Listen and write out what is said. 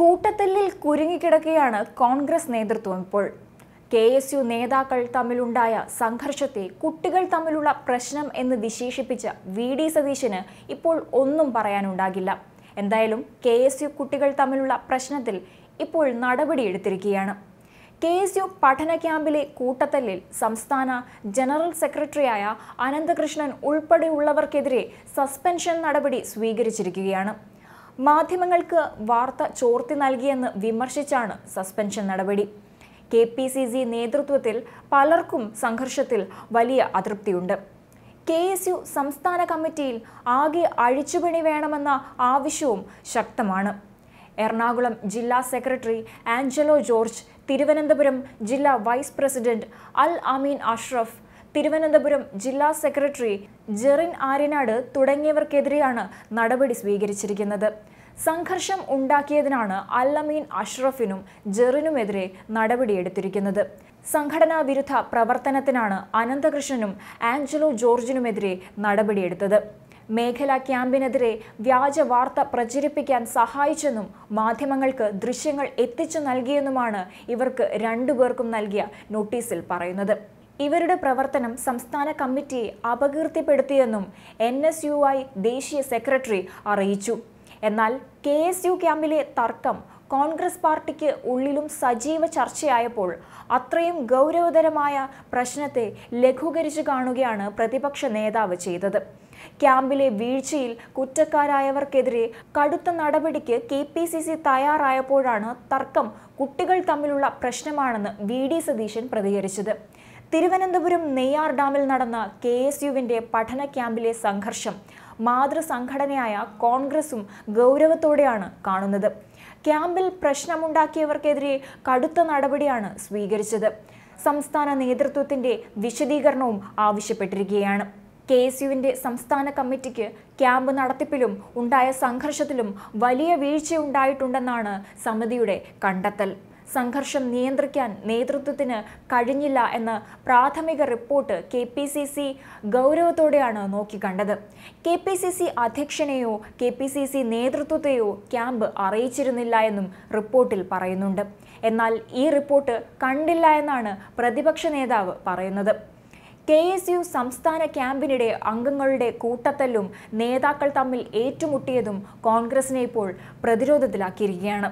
കൂട്ടത്തല്ലിൽ കുരുങ്ങിക്കിടക്കുകയാണ് കോൺഗ്രസ് നേതൃത്വം ഇപ്പോൾ K S U നേതാക്കൾ തമ്മിലുണ്ടായ സംഘർഷത്തെ കുട്ടികൾ തമ്മിലുള്ള പ്രശ്നം എന്ന് വിശേഷിപ്പിച്ച വി ഡി സതീശന് ഇപ്പോൾ ഒന്നും പറയാനുണ്ടാകില്ല എന്തായാലും കെ എസ് യു കുട്ടികൾ തമ്മിലുള്ള പ്രശ്നത്തിൽ ഇപ്പോൾ നടപടിയെടുത്തിരിക്കുകയാണ് കെ എസ് യു പഠന ക്യാമ്പിലെ കൂട്ടത്തല്ലിൽ സംസ്ഥാന ജനറൽ സെക്രട്ടറിയായ അനന്തകൃഷ്ണൻ ഉൾപ്പെടെയുള്ളവർക്കെതിരെ സസ്പെൻഷൻ നടപടി സ്വീകരിച്ചിരിക്കുകയാണ് മാധ്യമങ്ങൾക്ക് വാർത്ത ചോർത്തി നൽകിയെന്ന് വിമർശിച്ചാണ് സസ്പെൻഷൻ നടപടി കെ പി സി സി നേതൃത്വത്തിൽ പലർക്കും സംഘർഷത്തിൽ വലിയ അതൃപ്തിയുണ്ട് കെ എസ് യു സംസ്ഥാന കമ്മിറ്റിയിൽ ആകെ അഴിച്ചുപണി വേണമെന്ന ആവശ്യവും ശക്തമാണ് എറണാകുളം ജില്ലാ സെക്രട്ടറി ആഞ്ചലോ ജോർജ് തിരുവനന്തപുരം ജില്ലാ വൈസ് പ്രസിഡന്റ് അൽ അമീൻ അഷ്റഫ് തിരുവനന്തപുരം ജില്ലാ സെക്രട്ടറി ജെറിൻ ആര്യനാട് തുടങ്ങിയവർക്കെതിരെയാണ് നടപടി സ്വീകരിച്ചിരിക്കുന്നത് സംഘർഷം ഉണ്ടാക്കിയതിനാണ് അല്ലമീൻ അഷ്റഫിനും ജെറിനുമെതിരെ നടപടിയെടുത്തിരിക്കുന്നത് സംഘടനാ വിരുദ്ധ പ്രവർത്തനത്തിനാണ് അനന്തകൃഷ്ണനും ആഞ്ചലോ ജോർജിനുമെതിരെ നടപടിയെടുത്തത് മേഖലാ ക്യാമ്പിനെതിരെ വ്യാജ വാർത്ത പ്രചരിപ്പിക്കാൻ സഹായിച്ചെന്നും മാധ്യമങ്ങൾക്ക് ദൃശ്യങ്ങൾ എത്തിച്ചു നൽകിയെന്നുമാണ് ഇവർക്ക് രണ്ടുപേർക്കും നൽകിയ നോട്ടീസിൽ പറയുന്നത് ഇവരുടെ പ്രവർത്തനം സംസ്ഥാന കമ്മിറ്റിയെ അപകീർത്തിപ്പെടുത്തിയെന്നും എൻ എസ് യു ഐ ദേശീയ സെക്രട്ടറി അറിയിച്ചു എന്നാൽ കെ എസ് യു ക്യാമ്പിലെ തർക്കം കോൺഗ്രസ് പാർട്ടിക്ക് ഉള്ളിലും സജീവ ചർച്ചയായപ്പോൾ അത്രയും ഗൗരവതരമായ പ്രശ്നത്തെ ലഘൂകരിച്ചു കാണുകയാണ് പ്രതിപക്ഷ നേതാവ് ചെയ്തത് ക്യാമ്പിലെ വീഴ്ചയിൽ കുറ്റക്കാരായവർക്കെതിരെ കടുത്ത നടപടിക്ക് കെ പി സി സി തയ്യാറായപ്പോഴാണ് തർക്കം കുട്ടികൾ തമ്മിലുള്ള പ്രശ്നമാണെന്ന് വി ഡി സതീശൻ പ്രതികരിച്ചത് തിരുവനന്തപുരം നെയ്യാർ ഡാമിൽ നടന്ന കെ എസ് യുവിൻ്റെ പഠന ക്യാമ്പിലെ സംഘർഷം മാതൃസംഘടനയായ കോൺഗ്രസും ഗൗരവത്തോടെയാണ് കാണുന്നത് ക്യാമ്പിൽ പ്രശ്നമുണ്ടാക്കിയവർക്കെതിരെ കടുത്ത നടപടിയാണ് സ്വീകരിച്ചത് സംസ്ഥാന നേതൃത്വത്തിൻ്റെ വിശദീകരണവും ആവശ്യപ്പെട്ടിരിക്കുകയാണ് കെ എസ് യുവിൻ്റെ സംസ്ഥാന കമ്മിറ്റിക്ക് ക്യാമ്പ് നടത്തിപ്പിലും ഉണ്ടായ സംഘർഷത്തിലും വലിയ വീഴ്ചയുണ്ടായിട്ടുണ്ടെന്നാണ് സമിതിയുടെ കണ്ടെത്തൽ സംഘർഷം നിയന്ത്രിക്കാൻ നേതൃത്വത്തിന് കഴിഞ്ഞില്ല എന്ന് പ്രാഥമിക report K P C C ഗൗരവത്തോടെയാണ് നോക്കിക്കണ്ടത് കെ പി സി സി അധ്യക്ഷനെയോ കെ പി സി സി നേതൃത്വത്തെയോ ക്യാമ്പ് അറിയിച്ചിരുന്നില്ല എന്നും റിപ്പോർട്ടിൽ പറയുന്നുണ്ട് എന്നാൽ ഈ റിപ്പോർട്ട് കണ്ടില്ല എന്നാണ് പ്രതിപക്ഷ നേതാവ് പറയുന്നത് കെ എസ് യു സംസ്ഥാന ക്യാമ്പിനിടെ അംഗങ്ങളുടെ കൂട്ടത്തല്ലും നേതാക്കൾ തമ്മിൽ ഏറ്റുമുട്ടിയതും കോൺഗ്രസിനെ ഇപ്പോൾ പ്രതിരോധത്തിലാക്കിയിരിക്കുകയാണ്